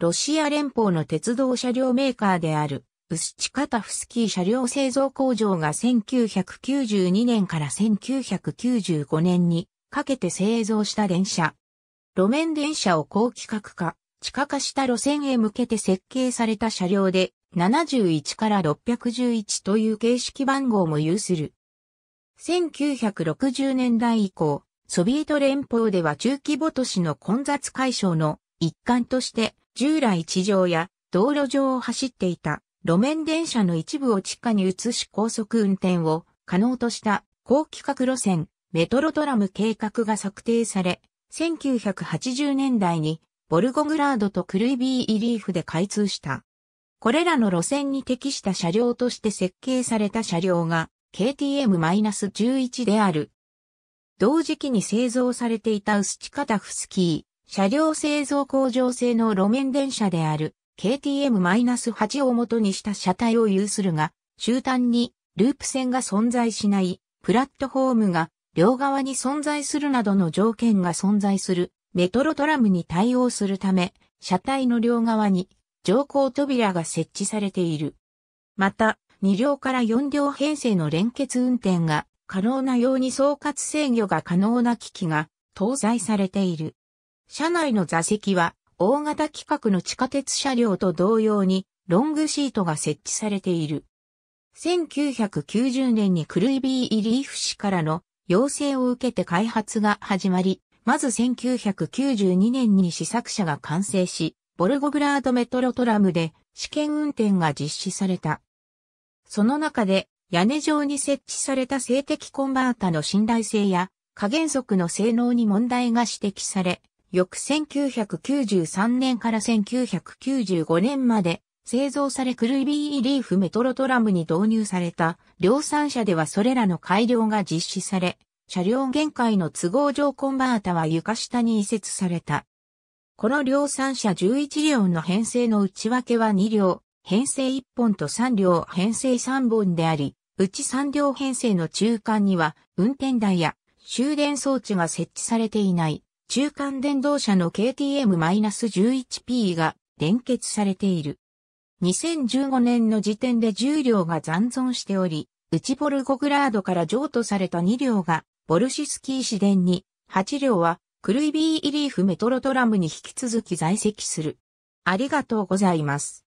ロシア連邦の鉄道車両メーカーである、ウスチカタフスキー車両製造工場が1992年から1995年にかけて製造した電車。路面電車を高規格化、地下化した路線へ向けて設計された車両で、71から611という形式番号も有する。1960年代以降、ソビエト連邦では中規模都市の混雑解消の一環として従来地上や道路上を走っていた路面電車の一部を地下に移し高速運転を可能とした高規格路線メトロトラム計画が策定され、1980年代にボルゴグラードとクルイビー・イリーフで開通した。これらの路線に適した車両として設計された車両が KTM-11 である。同時期に製造されていたウスチカタフスキー。車両製造工場製の路面電車である KTM-8 を元にした車体を有するが、終端にループ線が存在しないプラットフォームが両側に存在するなどの条件が存在するメトロトラムに対応するため、車体の両側に乗降扉が設置されている。また、2両から4両編成の連結運転が可能なように総括制御が可能な機器が搭載されている。車内の座席は、大型規格の地下鉄車両と同様に、ロングシートが設置されている。1990年にクルイビー・イリーフ氏からの要請を受けて開発が始まり、まず1992年に試作車が完成し、ボルゴグラードメトロトラムで試験運転が実施された。その中で屋根上に設置された静的コンバータの信頼性や加減速の性能に問題が指摘され、翌1993年から1995年まで製造されクルビーリーフメトロトラムに導入された量産車ではそれらの改良が実施され、車両限界の都合上コンバータは床下に移設された。この量産車11両の編成の内訳は2両、編成1本と3両編成3本であり、うち3両編成の中間には運転台や終電装置が設置されていない。中間電動車の KTM-11P が連結されている。2015年の時点で10両が残存しており、内ボルゴグラードから譲渡された2両が、ボルシスキー市電に、8両は、クルイビーイリーフメトロトラムに引き続き在籍する。ありがとうございます。